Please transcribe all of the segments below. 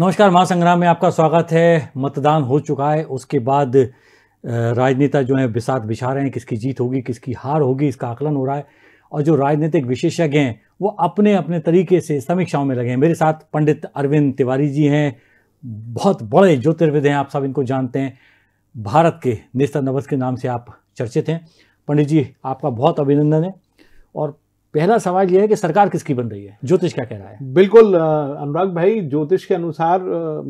नमस्कार महासंग्राम में आपका स्वागत है मतदान हो चुका है उसके बाद राजनेता जो हैं बिसात बिछा रहे हैं किसकी जीत होगी किसकी हार होगी इसका आकलन हो रहा है और जो राजनीतिक विशेषज्ञ हैं वो अपने अपने तरीके से समीक्षाओं में लगे हैं मेरे साथ पंडित अरविंद तिवारी जी हैं बहुत बड़े ज्योतिर्विद हैं आप सब इनको जानते हैं भारत के नेस्ता नवस के नाम से आप चर्चित हैं पंडित जी आपका बहुत अभिनंदन है और पहला सवाल यह है कि सरकार किसकी बन रही है ज्योतिष क्या कह रहा है बिल्कुल अनुराग भाई ज्योतिष के अनुसार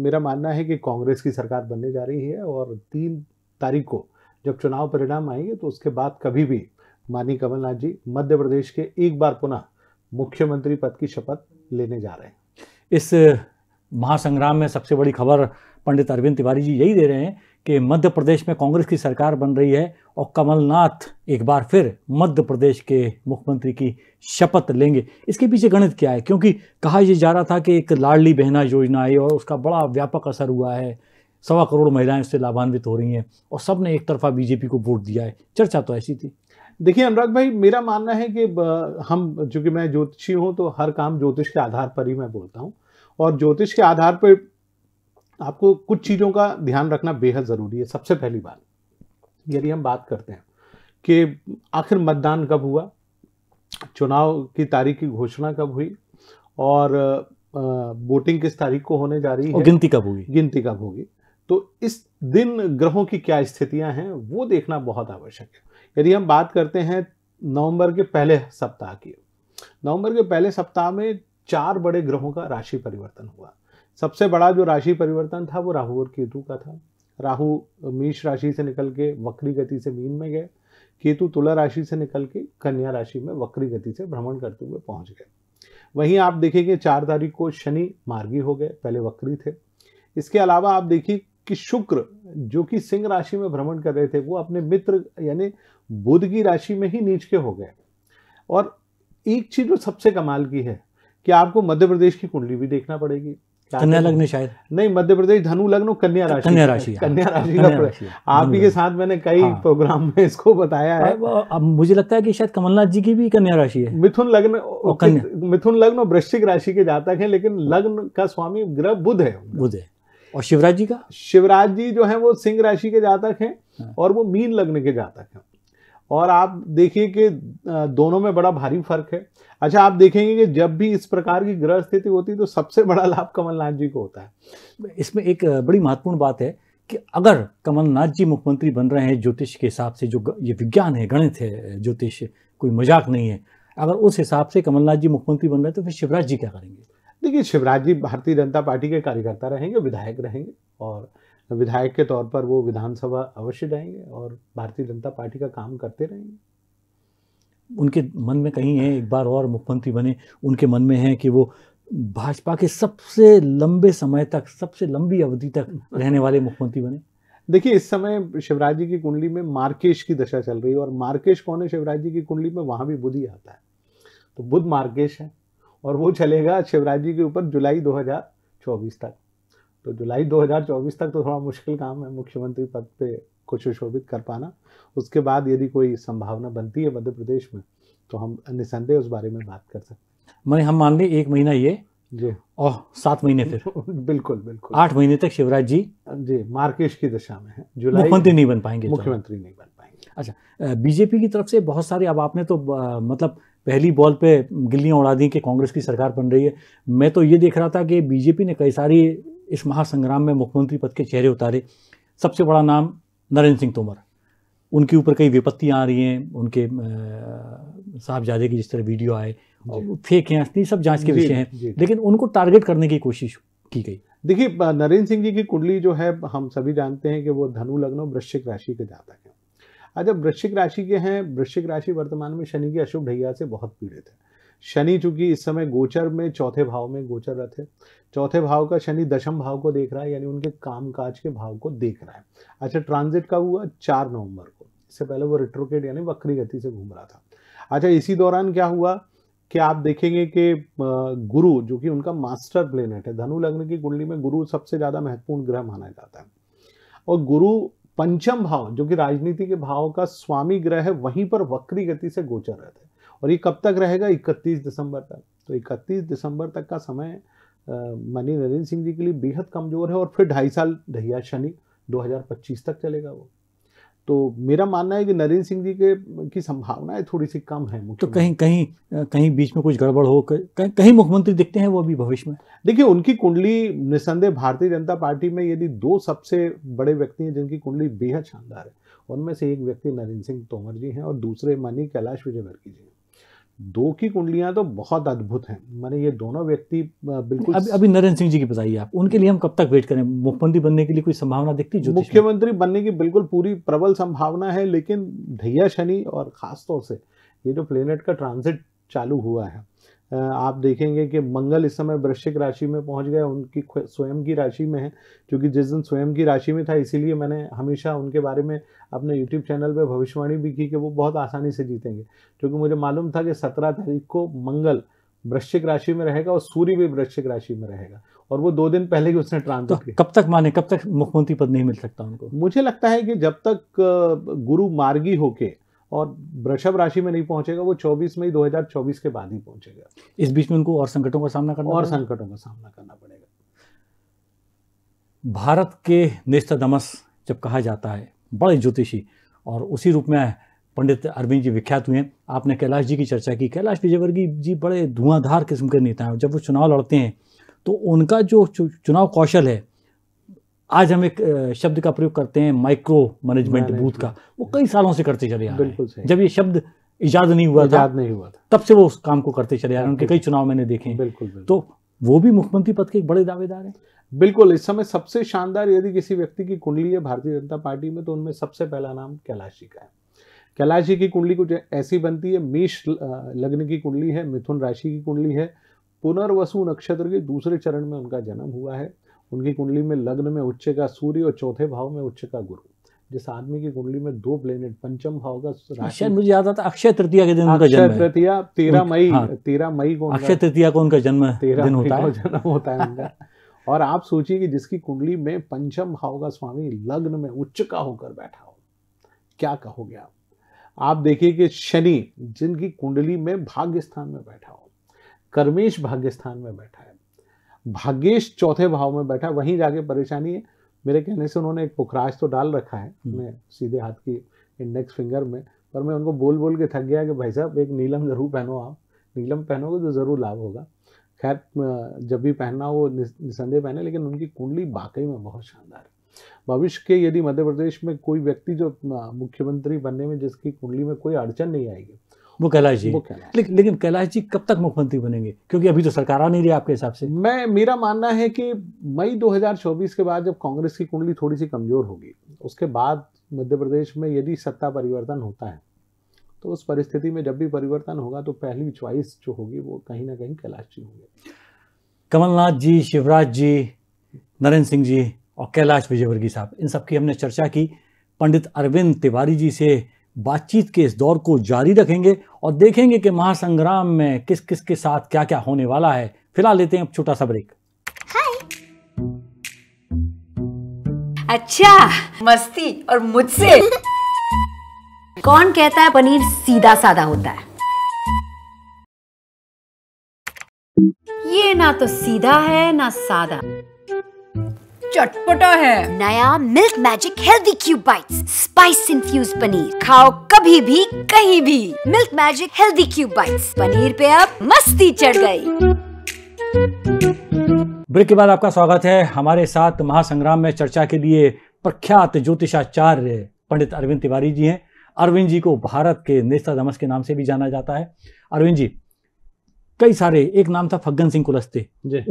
मेरा मानना है कि कांग्रेस की सरकार बनने जा रही है और तीन तारीख को जब चुनाव परिणाम आएंगे तो उसके बाद कभी भी माननीय कमलनाथ जी मध्य प्रदेश के एक बार पुनः मुख्यमंत्री पद की शपथ लेने जा रहे हैं इस महासंग्राम में सबसे बड़ी खबर पंडित अरविंद तिवारी जी यही दे रहे हैं कि मध्य प्रदेश में कांग्रेस की सरकार बन रही है और कमलनाथ एक बार फिर मध्य प्रदेश के मुख्यमंत्री की शपथ लेंगे इसके पीछे गणित क्या है क्योंकि कहा यह जा रहा था कि एक लाडली बहना योजना आई और उसका बड़ा व्यापक असर हुआ है सवा करोड़ महिलाएं उससे लाभान्वित हो रही हैं और सब ने एक तरफा बीजेपी को वोट दिया है चर्चा तो ऐसी थी देखिए अनुराग भाई मेरा मानना है कि हम चूंकि मैं ज्योतिषी हूँ तो हर काम ज्योतिष के आधार पर ही मैं बोलता हूँ और ज्योतिष के आधार पर आपको कुछ चीज़ों का ध्यान रखना बेहद ज़रूरी है सबसे पहली बात यदि हम बात करते हैं कि आखिर मतदान कब हुआ चुनाव की तारीख की घोषणा कब हुई और वोटिंग किस तारीख को होने जा रही है गिनती कब होगी गिनती कब होगी तो इस दिन ग्रहों की क्या स्थितियां हैं वो देखना बहुत आवश्यक है यदि हम बात करते हैं नवंबर के पहले सप्ताह की नवंबर के पहले सप्ताह में चार बड़े ग्रहों का राशि परिवर्तन हुआ सबसे बड़ा जो राशि परिवर्तन था वो राहु और केतु का था राहु मीश राशि से निकल के वक्री गति से मीन में गए केतु तुला राशि से निकल के कन्या राशि में वक्री गति से भ्रमण करते हुए पहुंच गए वहीं आप देखेंगे चार तारीख को शनि मार्गी हो गए पहले वक्री थे इसके अलावा आप देखिए कि शुक्र जो कि सिंह राशि में भ्रमण कर रहे थे वो अपने मित्र यानी बुध की राशि में ही नीच के हो गए और एक चीज जो सबसे कमाल की है कि आपको मध्य प्रदेश की कुंडली भी देखना पड़ेगी कन्या लग्न शायद नहीं मध्य प्रदेश धनु लग्न कन्या राशि कन्या राशि हाँ। कन्या राशि हाँ। आप ही के साथ मैंने कई हाँ। प्रोग्राम में इसको बताया है अब मुझे लगता है कि शायद कमलनाथ जी की भी कन्या राशि है मिथुन लग्न मिथुन लग्न और वृश्चिक राशि के जातक है लेकिन लग्न का स्वामी ग्रह बुध है बुध है और शिवराज जी का शिवराज जी जो है वो सिंह राशि के जातक है हाँ। और वो मीन लग्न के जातक है और आप देखिए कि दोनों में बड़ा भारी फर्क है अच्छा आप देखेंगे कि जब भी इस प्रकार की ग्रह स्थिति होती है तो सबसे बड़ा लाभ कमलनाथ जी को होता है इसमें एक बड़ी महत्वपूर्ण बात है कि अगर कमलनाथ जी मुख्यमंत्री बन रहे हैं ज्योतिष के हिसाब से जो ये विज्ञान है गणित है ज्योतिष कोई मजाक नहीं है अगर उस हिसाब से कमलनाथ जी मुख्यमंत्री बन रहे हैं तो फिर शिवराज जी क्या करेंगे देखिए शिवराज जी भारतीय जनता पार्टी के कार्यकर्ता रहेंगे विधायक रहेंगे और विधायक के तौर पर वो विधानसभा अवश्य जाएंगे और भारतीय जनता पार्टी का काम करते रहेंगे उनके मन में कहीं है एक बार और मुख्यमंत्री बने उनके मन में है कि वो भाजपा के सबसे लंबे समय तक सबसे लंबी अवधि तक रहने वाले मुख्यमंत्री बने देखिए इस समय शिवराज जी की कुंडली में मार्केश की दशा चल रही है और मार्केश कौन है शिवराज जी की कुंडली में वहाँ भी बुध ही आता है तो बुध मार्केश है और वो चलेगा शिवराज जी के ऊपर जुलाई 2024 तक तो जुलाई 2024 तक तो थोड़ा मुश्किल काम है मुख्यमंत्री पद पे कुछ सुशोभित कर पाना उसके बाद यदि कोई संभावना बनती है मध्य प्रदेश में तो हम निसंदेह उस बारे में बात कर सकते मैं हम मान लें एक महीना ये जी और सात महीने फिर बिल्कुल बिल्कुल आठ महीने तक शिवराज जी जी मार्केश की दशा में है जुलाई मुख्यमंत्री नहीं बन पाएंगे मुख्यमंत्री नहीं बन पाएंगे अच्छा बीजेपी की तरफ से बहुत सारे अब आपने तो मतलब पहली बॉल पे गिल्लियां उड़ा दी कि कांग्रेस की सरकार बन रही है मैं तो ये देख रहा था कि बीजेपी ने कई सारी इस महासंग्राम में मुख्यमंत्री पद के चेहरे उतारे सबसे बड़ा नाम नरेंद्र सिंह तोमर उनके ऊपर कई विपत्तियाँ आ रही हैं उनके साहबजादे की जिस तरह वीडियो आए फेक हैं असली सब जांच के विषय हैं लेकिन उनको टारगेट करने की कोशिश की गई देखिए नरेंद्र सिंह जी की कुंडली जो है हम सभी जानते हैं कि वो धनु लग्न और वृश्चिक राशि के जातक हैं अच्छा वृश्चिक राशि के हैं वृश्चिक राशि वर्तमान में शनि की अशुभ ढैया से बहुत पीड़ित है शनि चूंकि इस समय गोचर में चौथे भाव में गोचर रथ है चौथे भाव का शनि दशम भाव को देख रहा है यानी उनके कामकाज के भाव को देख रहा है अच्छा ट्रांजिट का हुआ चार नवंबर को इससे पहले वो रिट्रोकेट यानी वक्री गति से घूम रहा था अच्छा इसी दौरान क्या हुआ कि आप देखेंगे कि गुरु जो कि उनका मास्टर प्लेनेट है धनु लग्न की कुंडली में गुरु सबसे ज़्यादा महत्वपूर्ण ग्रह माना जाता है और गुरु पंचम भाव जो कि राजनीति के भाव का स्वामी ग्रह है वहीं पर वक्री गति से गोचर रहते हैं और ये कब तक रहेगा 31 दिसंबर तक तो 31 दिसंबर तक का समय मनी नरेंद्र सिंह जी के लिए बेहद कमज़ोर है और फिर ढाई साल ढैया शनि 2025 तक चलेगा वो तो मेरा मानना है कि नरेंद्र सिंह जी के की संभावनाएं थोड़ी सी कम है तो कहीं कहीं कहीं बीच में कुछ गड़बड़ हो कहीं कहीं मुख्यमंत्री दिखते हैं वो अभी भविष्य में देखिए उनकी कुंडली निसंदेह भारतीय जनता पार्टी में यदि दो सबसे बड़े व्यक्ति हैं जिनकी कुंडली बेहद शानदार है उनमें से एक व्यक्ति नरेंद्र सिंह तोमर जी हैं और दूसरे मनी कैलाश विजयवर्गीय जी हैं दो की कुंडलियां तो बहुत अद्भुत हैं मैंने ये दोनों व्यक्ति बिल्कुल अभी अभी नरेंद्र सिंह जी की बताइए आप उनके लिए हम कब तक वेट करें मुख्यमंत्री बनने के लिए कोई संभावना दिखती जो मुख्यमंत्री बनने की बिल्कुल पूरी प्रबल संभावना है लेकिन धैया शनि और खासतौर से ये जो प्लेनेट का ट्रांजिट चालू हुआ है आप देखेंगे कि मंगल इस समय वृश्चिक राशि में पहुंच गए उनकी स्वयं की राशि में है क्योंकि जिस दिन स्वयं की राशि में था इसीलिए मैंने हमेशा उनके बारे में अपने यूट्यूब चैनल पर भविष्यवाणी भी की कि वो बहुत आसानी से जीतेंगे क्योंकि मुझे मालूम था कि सत्रह तारीख को मंगल वृश्चिक राशि में रहेगा और सूर्य भी वृश्चिक राशि में रहेगा और वो दो दिन पहले ही उसने ट्रांसफर तो कब तक माने कब तक मुख्यमंत्री पद नहीं मिल सकता उनको मुझे लगता है कि जब तक गुरु मार्गी होके और वृषभ राशि में नहीं पहुंचेगा वो 24 मई 2024 के बाद ही पहुंचेगा इस बीच में उनको और संकटों का सामना करना और संकटों का सामना करना पड़ेगा भारत के नेस्तमस जब कहा जाता है बड़े ज्योतिषी और उसी रूप में पंडित अरविंद जी विख्यात हुए आपने कैलाश जी की चर्चा की कैलाश विजयवर्गीय जी बड़े धुआंधार किस्म के नेता हैं जब वो चुनाव लड़ते हैं तो उनका जो चुनाव कौशल है आज हम एक शब्द का प्रयोग करते हैं माइक्रो मैनेजमेंट बूथ का वो कई सालों से करते चले आ रहे हैं जब ये शब्द इजाद नहीं हुआ था नहीं हुआ था तब से वो उस काम को करते चले आ रहे हैं उनके कई चुनाव मैंने देखे बिल्कुल तो वो भी मुख्यमंत्री पद के एक बड़े दावेदार हैं बिल्कुल इस समय सबसे शानदार यदि किसी व्यक्ति की कुंडली है भारतीय जनता पार्टी में तो उनमें सबसे पहला नाम कैलाश जी का है कैलाश जी की कुंडली कुछ ऐसी बनती है मेष लग्न की कुंडली है मिथुन राशि की कुंडली है पुनर्वसु नक्षत्र के दूसरे चरण में उनका जन्म हुआ है उनकी कुंडली में लग्न में उच्च का सूर्य और चौथे भाव में उच्च का गुरु जिस आदमी की कुंडली में दो प्लेनेट पंचम भाव का राशि मुझे याद आता अक्षय तृतीया के दिन उनका जन्म अक्षय तृतीया तेरह मई हाँ। तेरह मई को अक्षय तृतीया को उनका जन्म तेरह दिन होता है जन्म होता है उनका और आप सोचिए कि जिसकी कुंडली में पंचम भाव का स्वामी लग्न में उच्च का होकर बैठा हो क्या कहोगे आप आप देखिए कि शनि जिनकी कुंडली में भाग्य स्थान में बैठा हो कर्मेश भाग्य स्थान में बैठा है भाग्येश चौथे भाव में बैठा वहीं जाके परेशानी है मेरे कहने से उन्होंने एक पुखराज तो डाल रखा है हम्म। मैं सीधे हाथ की इंडेक्स फिंगर में पर मैं उनको बोल बोल के थक गया कि भाई साहब एक नीलम ज़रूर पहनो आप नीलम पहनोगे तो ज़रूर लाभ होगा खैर जब भी पहनना हो निसंदेह पहने लेकिन उनकी कुंडली वाकई में बहुत शानदार है भविष्य के यदि मध्य प्रदेश में कोई व्यक्ति जो मुख्यमंत्री बनने में जिसकी कुंडली में कोई अड़चन नहीं आएगी वो कैलाश जी वो कैलाश ले, लेकिन कैलाश जी कब तक मुख्यमंत्री बनेंगे क्योंकि अभी तो सरकार आ नहीं रही आपके हिसाब से मैं मेरा मानना है कि मई 2024 के बाद जब कांग्रेस की कुंडली थोड़ी सी कमज़ोर होगी उसके बाद मध्य प्रदेश में यदि सत्ता परिवर्तन होता है तो उस परिस्थिति में जब भी परिवर्तन होगा तो पहली च्वाइस जो होगी वो कहीं ना कहीं कैलाश जी होंगे कमलनाथ जी शिवराज जी नरेंद्र सिंह जी और कैलाश विजयवर्गीय साहब इन सबकी हमने चर्चा की पंडित अरविंद तिवारी जी से बातचीत के इस दौर को जारी रखेंगे और देखेंगे कि महासंग्राम में किस किस के साथ क्या क्या होने वाला है फिलहाल लेते हैं अब छोटा सा ब्रेक अच्छा मस्ती और मुझसे कौन कहता है पनीर सीधा साधा होता है ये ना तो सीधा है ना सादा चटपटा है नया milk magic healthy cube bites spice infuse paneer खाओ कभी भी कहीं भी milk magic healthy cube bites paneer पे अब मस्ती चढ़ गई ब्रेक के बाद आपका स्वागत है हमारे साथ महासंग्राम में चर्चा के लिए प्रख्यात ज्योतिषाचार्य पंडित अरविंद तिवारी जी हैं अरविंद जी को भारत के नेता दमस के नाम से भी जाना जाता है अरविंद जी कई सारे एक नाम था फग्गन सिंह कुलस्ते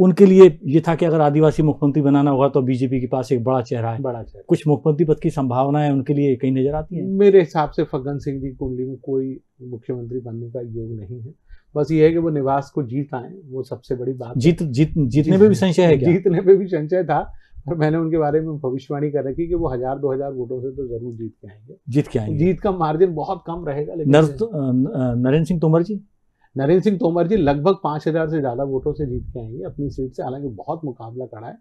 उनके लिए ये था कि अगर आदिवासी मुख्यमंत्री बनाना होगा तो बीजेपी के पास एक बड़ा चेहरा है बड़ा चेहरा कुछ मुख्यमंत्री पद की संभावना है उनके लिए कहीं नजर आती है मेरे हिसाब से फग्गन सिंह जी कुंडली में कोई मुख्यमंत्री बनने का योग नहीं है बस ये है कि वो निवास को जीत आए वो सबसे बड़ी बात जीत जीत जीतने पर भी संशय है जीतने पर भी संशय था पर मैंने उनके बारे में भविष्यवाणी कर रखी कि वो हजार दो हजार वोटों से तो जरूर जीत के आएंगे जीत के आएंगे जीत का मार्जिन बहुत कम रहेगा लेकिन तो, नरेंद्र सिंह तोमर जी नरेंद्र सिंह तोमर जी लगभग पाँच हज़ार से ज़्यादा वोटों से जीत के आएंगे अपनी सीट से हालांकि बहुत मुकाबला कड़ा है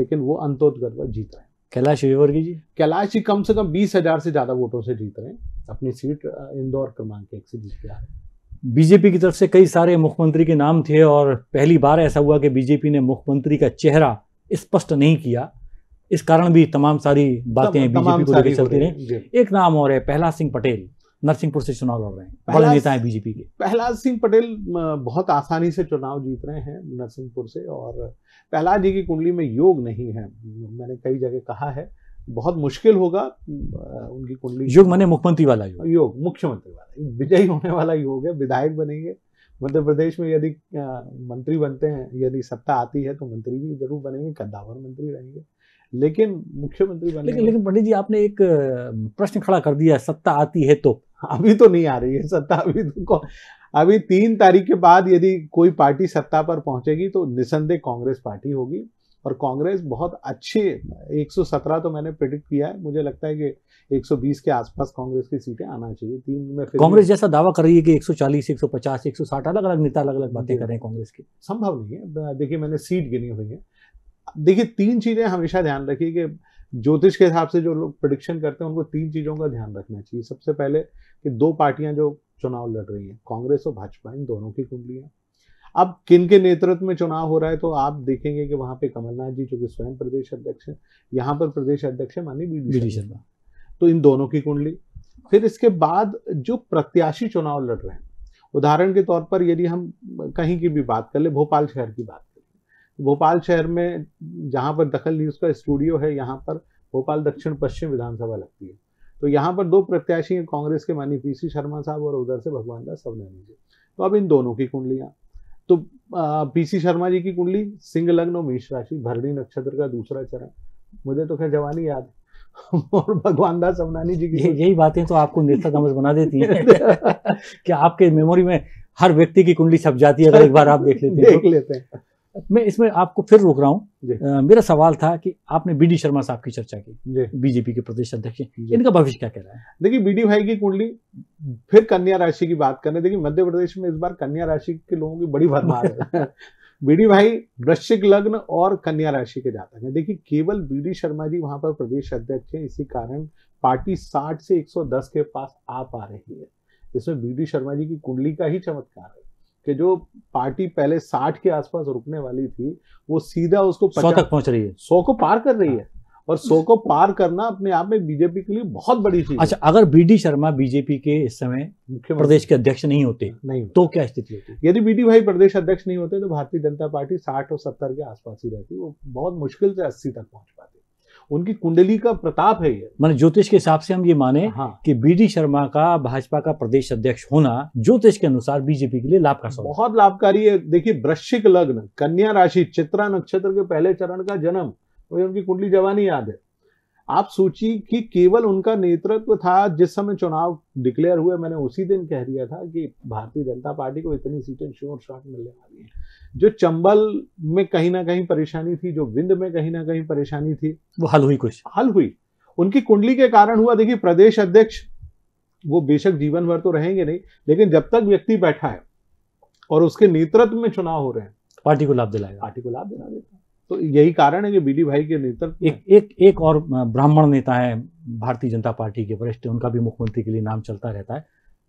लेकिन वो अंतोत्गत पर जीत रहे हैं कैलाश विजयवर्गीय जी कैलाश जी कम से कम बीस हज़ार से ज़्यादा वोटों से जीत रहे हैं अपनी सीट इंदौर क्रमांक एक से जीत के आ रहे हैं बीजेपी की तरफ से कई सारे मुख्यमंत्री के नाम थे और पहली बार ऐसा हुआ कि बीजेपी ने मुख्यमंत्री का चेहरा स्पष्ट नहीं किया इस कारण भी तमाम सारी बातें बीजेपी को लेकर चलती रही एक नाम और है पहला सिंह पटेल नरसिंहपुर से चुनाव लड़ रहे हैं बड़े नेता हैं बीजेपी के प्रहलाद सिंह पटेल बहुत आसानी से चुनाव जीत रहे हैं नरसिंहपुर से और प्रहलाद जी की कुंडली में योग नहीं है मैंने कई जगह कहा है बहुत मुश्किल होगा उनकी कुंडली योग मैंने मुख्यमंत्री वाला योग योग मुख्यमंत्री वाला विजयी होने वाला योग है विधायक बनेंगे मध्य प्रदेश में यदि मंत्री बनते हैं यदि सत्ता आती है तो मंत्री भी जरूर बनेंगे कद्दावर मंत्री रहेंगे लेकिन मुख्यमंत्री बनेंगे लेकिन लेकिन पंडित जी आपने एक प्रश्न खड़ा कर दिया सत्ता आती है तो अभी तो नहीं आ रही है सत्ता अभी तो अभी तीन तारीख के बाद यदि कोई पार्टी सत्ता पर पहुंचेगी तो निसंदेह कांग्रेस पार्टी होगी और कांग्रेस बहुत अच्छे 117 तो मैंने प्रिडिक्ट किया है मुझे लगता है कि 120 के आसपास कांग्रेस की सीटें आना चाहिए तीन में कांग्रेस जैसा दावा कर रही है कि 140, 150, 160 अलग अलग नेता अलग अलग बातें कर रहे हैं कांग्रेस की संभव नहीं है देखिए मैंने सीट गिनी हुई है देखिए तीन चीज़ें हमेशा ध्यान रखिए कि ज्योतिष के हिसाब से जो लोग प्रडिक्शन करते हैं उनको तीन चीज़ों का ध्यान रखना चाहिए सबसे पहले कि दो पार्टियां जो चुनाव लड़ रही हैं कांग्रेस और भाजपा इन दोनों की कुंडली अब किन के नेतृत्व में चुनाव हो रहा है तो आप देखेंगे कि वहां पे कमलनाथ जी जो कि स्वयं प्रदेश अध्यक्ष हैं यहाँ पर प्रदेश अध्यक्ष है माननीय बी डी शर्मा तो इन दोनों की कुंडली फिर इसके बाद जो प्रत्याशी चुनाव लड़ रहे हैं उदाहरण के तौर पर यदि हम कहीं की भी बात कर ले भोपाल शहर की बात भोपाल शहर में जहाँ पर दखल न्यूज़ का स्टूडियो है यहाँ पर भोपाल दक्षिण पश्चिम विधानसभा लगती है तो यहाँ पर दो प्रत्याशी हैं कांग्रेस के मानी पीसी शर्मा साहब और उधर से भगवान दास सवनानी जी तो अब इन दोनों की कुंडलियाँ तो पीसी शर्मा जी की कुंडली सिंह लग्न और मेष राशि भरणी नक्षत्र का दूसरा चरण मुझे तो खैर जवानी याद और भगवान दास अवनानी जी की यही बातें तो आपको निर्सक बना देती है कि आपके मेमोरी में हर व्यक्ति की कुंडली छप जाती है अगर एक बार आप देख लेते हैं तो। देख लेते हैं मैं इसमें आपको फिर रोक रहा हूँ मेरा सवाल था कि आपने बी डी शर्मा साहब की चर्चा की बीजेपी के प्रदेश अध्यक्ष इनका भविष्य क्या कह रहा है देखिए बीडी भाई की कुंडली फिर कन्या राशि की बात करें देखिए मध्य प्रदेश में इस बार कन्या राशि के लोगों की बड़ी भरमार है डी भाई वृश्चिक लग्न और कन्या राशि के जातक हैं देखिए केवल बी डी शर्मा जी वहां पर प्रदेश अध्यक्ष हैं इसी कारण पार्टी 60 से 110 के पास आ पा रही है इसमें बी डी शर्मा जी की कुंडली का ही चमत्कार है कि जो पार्टी पहले साठ के आसपास रुकने वाली थी वो सीधा उसको सौ तक पहुंच रही है सौ को पार कर रही है हाँ। और सौ को पार करना अपने आप में बीजेपी के लिए बहुत बड़ी चीज अच्छा अगर बी डी शर्मा बीजेपी के इस समय मुख्य प्रदेश के अध्यक्ष नहीं होते नहीं तो क्या स्थिति होती यदि बी डी भाई प्रदेश अध्यक्ष नहीं होते तो भारतीय जनता पार्टी साठ और सत्तर के आसपास ही रहती वो बहुत मुश्किल से अस्सी तक पहुंच पाती उनकी कुंडली का प्रताप है ये मान ज्योतिष के हिसाब से हम ये माने हाँ। कि बीडी शर्मा का भाजपा का प्रदेश अध्यक्ष होना ज्योतिष के अनुसार बीजेपी के लिए लाभकारी बहुत लाभकारी है देखिए वृश्चिक लग्न कन्या राशि चित्रा नक्षत्र के पहले चरण का जन्म मुझे उनकी कुंडली जवानी याद है आप सोचिए कि केवल उनका नेतृत्व था जिस समय चुनाव डिक्लेयर हुए मैंने उसी दिन कह दिया था कि भारतीय जनता पार्टी को इतनी सीटें शोर शॉट मिलने वाली है जो चंबल में कहीं ना कहीं परेशानी थी जो विंध में कहीं ना कहीं परेशानी थी वो हल हुई कुछ हल हुई उनकी कुंडली के कारण हुआ देखिए प्रदेश अध्यक्ष वो बेशक जीवन भर तो रहेंगे नहीं लेकिन जब तक व्यक्ति बैठा है और उसके नेतृत्व में चुनाव हो रहे हैं पार्टी को लाभ दिलाएगा पार्टी को लाभ दिला देता तो यही कारण है कि बीडी भाई के नेतृत्व एक एक एक और ब्राह्मण नेता है भारतीय जनता पार्टी के वरिष्ठ उनका भी मुख्यमंत्री के लिए नाम चलता रहता है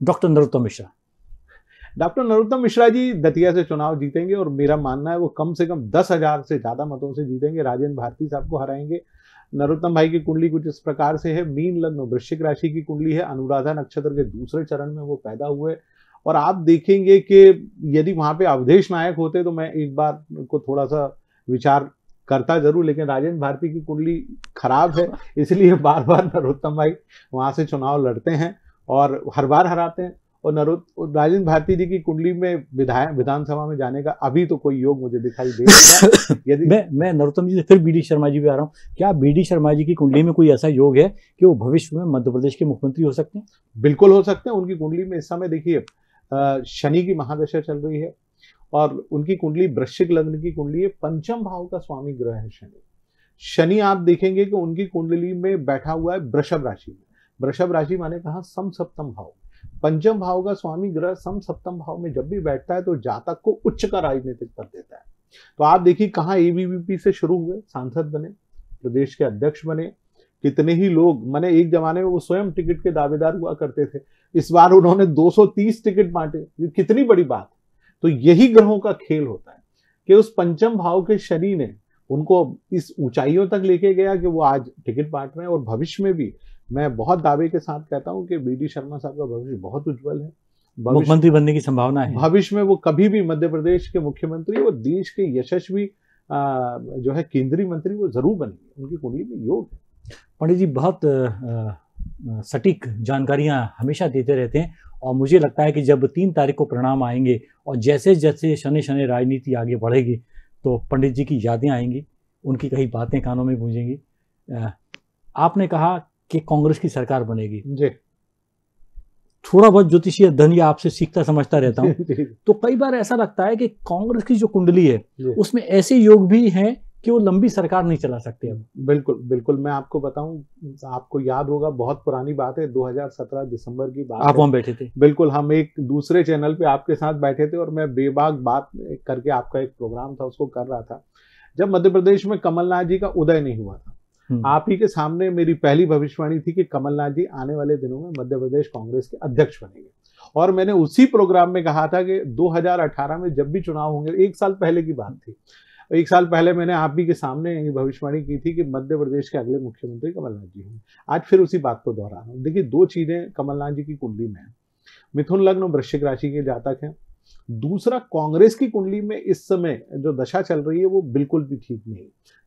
डॉक्टर नरोत्तम मिश्रा डॉक्टर नरोत्तम मिश्रा जी दतिया से चुनाव जीतेंगे और मेरा मानना है वो कम से कम दस हजार से ज़्यादा मतों से जीतेंगे राजेंद्र भारती साहब को हराएंगे नरोत्तम भाई की कुंडली कुछ इस प्रकार से है मीन लग्न वृश्चिक राशि की कुंडली है अनुराधा नक्षत्र के दूसरे चरण में वो पैदा हुए और आप देखेंगे कि यदि वहाँ पे अवधेश नायक होते तो मैं एक बार को थोड़ा सा विचार करता जरूर लेकिन राजेंद्र भारती की कुंडली खराब है इसलिए बार बार नरोत्तम भाई वहाँ से चुनाव लड़ते हैं और हर बार हराते हैं और नरोत राजेंद्र भारती जी की कुंडली में विधायक विधानसभा में जाने का अभी तो कोई योग मुझे दिखाई दे यदि मैं मैं नरोत्तम जी से फिर बी शर्मा जी पे आ रहा हूँ क्या बी शर्मा जी की कुंडली में कोई ऐसा योग है कि वो भविष्य में मध्य प्रदेश के मुख्यमंत्री हो सकते हैं बिल्कुल हो सकते हैं उनकी कुंडली में इस समय देखिए शनि की महादशा चल रही है और उनकी कुंडली वृश्चिक लग्न की कुंडली है पंचम भाव का स्वामी ग्रह है शनि शनि आप देखेंगे कि उनकी कुंडली में बैठा हुआ है वृषभ राशि में वृषभ राशि माने कहा सम सप्तम भाव पंचम भाव का स्वामी ग्रह सम सप्तम भाव में जब भी बैठता है तो जातक को उच्च का राजनीतिक पद देता है तो आप देखिए कहाँ एबीवीपी से शुरू हुए सांसद बने प्रदेश के अध्यक्ष बने कितने ही लोग मैंने एक जमाने में वो स्वयं टिकट के दावेदार हुआ करते थे इस बार उन्होंने 230 टिकट बांटे ये कितनी बड़ी बात तो यही ग्रहों का खेल होता है कि उस पंचम भाव के शनि ने उनको इस ऊंचाइयों तक लेके गया कि वो आज टिकट बांट रहे हैं और भविष्य में भी मैं बहुत दावे के साथ कहता हूँ कि बी डी शर्मा साहब का भविष्य बहुत उज्जवल है मुख्यमंत्री बनने की संभावना है भविष्य में वो कभी भी मध्य प्रदेश के मुख्यमंत्री और देश के यशस्वी जो है केंद्रीय मंत्री वो जरूर बनेंगे उनकी कुंडली में योग है पंडित जी बहुत सटीक जानकारियां हमेशा देते रहते हैं और मुझे लगता है कि जब तीन तारीख को परिणाम आएंगे और जैसे जैसे शनि शनि राजनीति आगे बढ़ेगी तो पंडित जी की यादें आएंगी उनकी कई बातें कानों में गूंजेंगी आपने कहा कि कांग्रेस की सरकार बनेगी जी थोड़ा बहुत ज्योतिषीय धन या आपसे सीखता समझता रहता हूँ तो कई बार ऐसा लगता है कि कांग्रेस की जो कुंडली है उसमें ऐसे योग भी हैं कि वो लंबी सरकार नहीं चला सकते अब बिल्कुल बिल्कुल मैं आपको बताऊं आपको याद होगा बहुत पुरानी बात है 2017 दिसंबर की बात आप वहां बैठे थे बिल्कुल हम एक दूसरे चैनल पे आपके साथ बैठे थे और मैं बेबाक बात करके आपका एक प्रोग्राम था उसको कर रहा था जब मध्य प्रदेश में कमलनाथ जी का उदय नहीं हुआ था हम्म। आप ही के सामने मेरी पहली भविष्यवाणी थी कि कमलनाथ जी आने वाले दिनों में मध्य प्रदेश कांग्रेस के अध्यक्ष बनेंगे और मैंने उसी प्रोग्राम में कहा था कि 2018 में जब भी चुनाव होंगे एक साल पहले की बात थी एक साल पहले मैंने आप ही के सामने ये भविष्यवाणी की थी कि मध्य प्रदेश के अगले मुख्यमंत्री कमलनाथ जी होंगे आज फिर उसी बात को दोहरा रहा हूँ देखिए दो चीज़ें कमलनाथ जी की कुंडली में है मिथुन लग्न वृश्चिक राशि के जातक हैं दूसरा कांग्रेस की कुंडली में इस समय जो दशा चल रही है वो बिल्कुल भी ठीक नहीं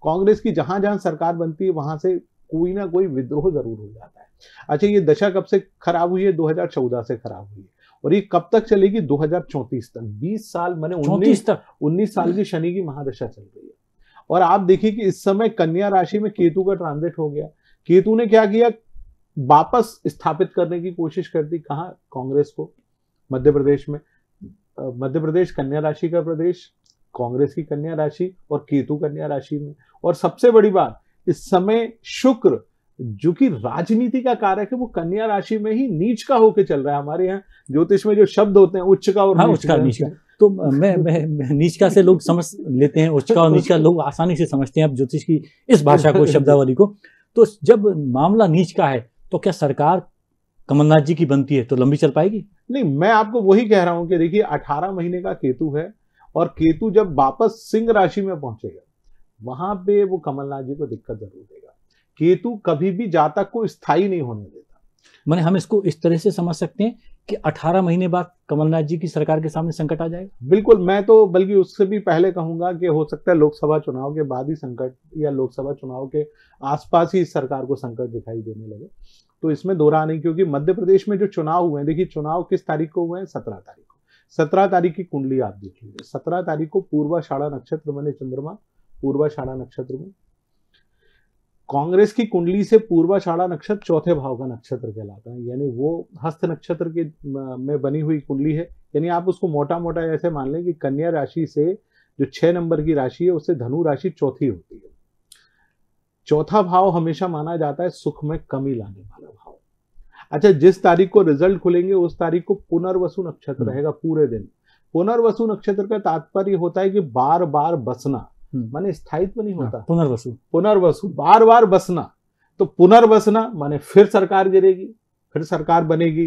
कांग्रेस की जहां जहां सरकार बनती है वहां से कोई ना कोई विद्रोह जरूर हो जाता है अच्छा ये दशा कब से खराब हुई है 2014 से खराब हुई है और ये कब तक चलेगी दो तक 20 साल मैंने उन्नीस तक उन्नीस साल की शनि की महादशा चल रही है और आप देखिए कि इस समय कन्या राशि में केतु का ट्रांजिट हो गया केतु ने क्या किया वापस स्थापित करने की कोशिश कर दी कहा कांग्रेस को मध्य प्रदेश में मध्य प्रदेश कन्या राशि का प्रदेश कांग्रेस की कन्या राशि और केतु कन्या राशि में और सबसे बड़ी बात इस समय शुक्र जो कि राजनीति का कारक है वो कन्या राशि में ही नीच का होकर चल रहा है हमारे यहाँ ज्योतिष में जो शब्द होते हैं उच्च का और हाँ, उच्च का नीच का तो मैं मैं नीच का से लोग समझ लेते हैं उच्च का और नीच का लोग आसानी से समझते हैं अब ज्योतिष की इस भाषा को शब्दावली को तो जब मामला नीच का है तो क्या सरकार कमलनाथ जी की बनती है तो लंबी चल पाएगी नहीं मैं आपको वही कह रहा हूं कि देखिए 18 महीने का केतु है और केतु जब वापस सिंह राशि में पहुंचेगा वहां पे वो कमलनाथ जी को दिक्कत जरूर देगा केतु कभी भी जातक को स्थायी नहीं होने देता मैंने हम इसको इस तरह से समझ सकते हैं कि 18 महीने बाद कमलनाथ जी की सरकार के सामने संकट आ जाएगा बिल्कुल मैं तो बल्कि उससे भी पहले कहूंगा कि हो सकता है लोकसभा चुनाव के बाद ही संकट या लोकसभा चुनाव के आसपास ही सरकार को संकट दिखाई देने लगे तो इसमें दोहरा नहीं क्योंकि मध्य प्रदेश में जो चुनाव हुए हैं देखिए चुनाव किस तारीख को हुए हैं सत्रह तारीख को सत्रह तारीख की कुंडली आप देख सत्रह तारीख को पूर्वाषाढ़ा नक्षत्र बने चंद्रमा पूर्वाषाढ़ा नक्षत्र में कांग्रेस की कुंडली से पूर्वाषाढ़ा नक्षत्र चौथे भाव का नक्षत्र कहलाता है यानी वो हस्त नक्षत्र के में बनी हुई कुंडली है यानी आप उसको मोटा मोटा ऐसे मान लें कि कन्या राशि से जो छह नंबर की राशि है उससे धनु राशि चौथी होती है चौथा भाव हमेशा माना जाता है सुख में कमी लाने वाला अच्छा जिस तारीख को रिजल्ट खुलेंगे उस तारीख को पुनर्वसु नक्षत्र हम्म। रहेगा पूरे दिन पुनर्वसु नक्षत्र का तात्पर्य होता है कि बार बार बसना हम्म। माने स्थायित्व नहीं हाँ, होता पुनर्वसु पुनर्वसु बार बार बसना तो पुनर्वसना माने फिर सरकार गिरेगी फिर सरकार बनेगी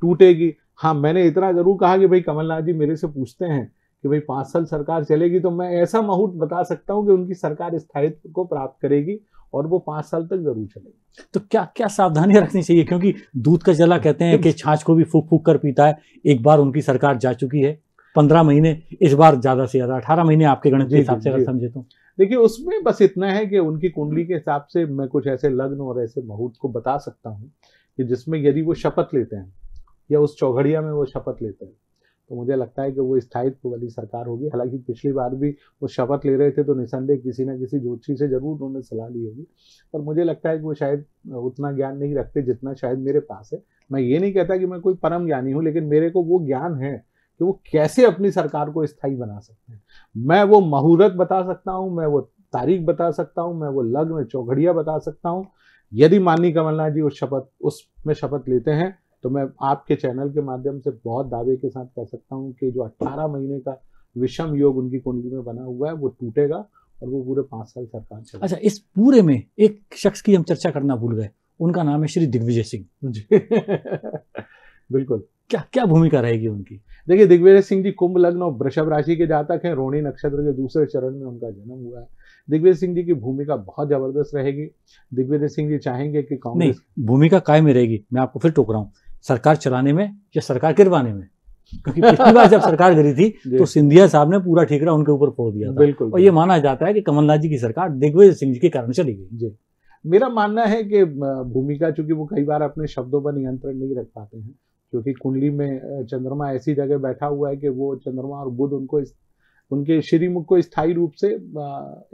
टूटेगी हाँ मैंने इतना जरूर कहा कि भाई कमलनाथ जी मेरे से पूछते हैं कि भाई पांच साल सरकार चलेगी तो मैं ऐसा माहौल बता सकता हूं कि उनकी सरकार स्थायित्व को प्राप्त करेगी और वो पांच साल तक जरूर चलेगी तो क्या क्या सावधानियां रखनी चाहिए क्योंकि दूध का जला कहते हैं कि छाछ को भी फूक फूक कर पीता है एक बार उनकी सरकार जा चुकी है पंद्रह महीने इस बार ज्यादा से ज्यादा अठारह महीने आपके गणित के हिसाब से समझे तो देखिए उसमें बस इतना है कि उनकी कुंडली के हिसाब से मैं कुछ ऐसे लग्न और ऐसे मुहूर्त को बता सकता हूँ कि जिसमें यदि वो शपथ लेते हैं या उस चौघड़िया में वो शपथ लेते हैं तो मुझे लगता है कि वो स्थायित्व वाली सरकार होगी हालांकि पिछली बार भी वो शपथ ले रहे थे तो निसंदेह किसी ना किसी ज्योतिषी से जरूर उन्होंने सलाह ली होगी पर मुझे लगता है कि वो शायद उतना ज्ञान नहीं रखते जितना शायद मेरे पास है मैं ये नहीं कहता कि मैं कोई परम ज्ञानी हूँ लेकिन मेरे को वो ज्ञान है कि वो कैसे अपनी सरकार को स्थायी बना सकते हैं मैं वो मुहूर्त बता सकता हूँ मैं वो तारीख बता सकता हूँ मैं वो लग्न चौघड़िया बता सकता हूँ यदि माननीय कमलनाथ जी उस शपथ उसमें शपथ लेते हैं तो मैं आपके चैनल के माध्यम से बहुत दावे के साथ कह सकता हूँ कि जो 18 महीने का विषम योग उनकी कुंडली में बना हुआ है वो टूटेगा और वो पूरे पांच साल सरकार चले अच्छा इस पूरे में एक शख्स की हम चर्चा करना भूल गए उनका नाम है श्री दिग्विजय सिंह बिल्कुल क्या क्या भूमिका रहेगी उनकी देखिए दिग्विजय सिंह जी कुंभ लग्न और वृषभ राशि के जातक हैं रोहिणी नक्षत्र के दूसरे चरण में उनका जन्म हुआ है दिग्विजय सिंह जी की भूमिका बहुत जबरदस्त रहेगी दिग्विजय सिंह जी चाहेंगे कि कांग्रेस भूमिका काय में रहेगी मैं आपको फिर टोक रहा हूँ सरकार चलाने में या सरकार गिरवाने में क्योंकि पिछली बार जब सरकार गिरी थी तो सिंधिया साहब ने पूरा ठीकरा उनके ऊपर फोड़ दिया था बिल्कुल और ये माना जाता है कि कमलनाथ जी की सरकार दिग्विजय सिंह जी के कारण चली गई जी मेरा मानना है कि भूमिका चूंकि वो कई बार अपने शब्दों पर नियंत्रण नहीं रख पाते हैं क्योंकि कुंडली में चंद्रमा ऐसी जगह बैठा हुआ है कि वो चंद्रमा और बुद्ध उनको उनके श्रीमुख को स्थायी रूप से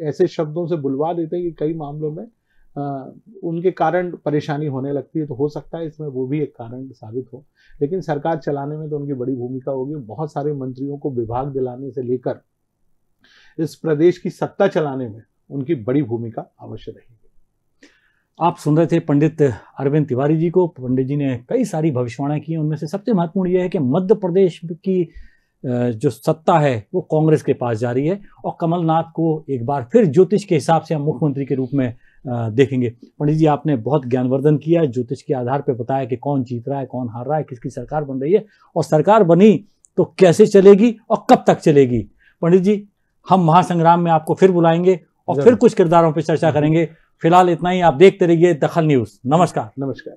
ऐसे शब्दों से बुलवा देते हैं कि कई मामलों में उनके कारण परेशानी होने लगती है तो हो सकता है इसमें वो भी एक कारण साबित हो लेकिन सरकार चलाने में तो उनकी बड़ी भूमिका होगी बहुत सारे मंत्रियों को विभाग दिलाने से लेकर इस प्रदेश की सत्ता चलाने में उनकी बड़ी भूमिका अवश्य रहेगी आप सुन रहे थे पंडित अरविंद तिवारी जी को पंडित जी ने कई सारी भविष्यवाणी की उनमें से सबसे महत्वपूर्ण यह है कि मध्य प्रदेश की जो सत्ता है वो कांग्रेस के पास जा रही है और कमलनाथ को एक बार फिर ज्योतिष के हिसाब से हम मुख्यमंत्री के रूप में देखेंगे पंडित जी आपने बहुत ज्ञानवर्धन किया ज्योतिष के आधार पर बताया कि कौन जीत रहा है कौन हार रहा है किसकी सरकार बन रही है और सरकार बनी तो कैसे चलेगी और कब तक चलेगी पंडित जी हम महासंग्राम में आपको फिर बुलाएंगे और फिर कुछ किरदारों पर चर्चा करेंगे फिलहाल इतना ही आप देखते रहिए दखल न्यूज़ नमस्कार नमस्कार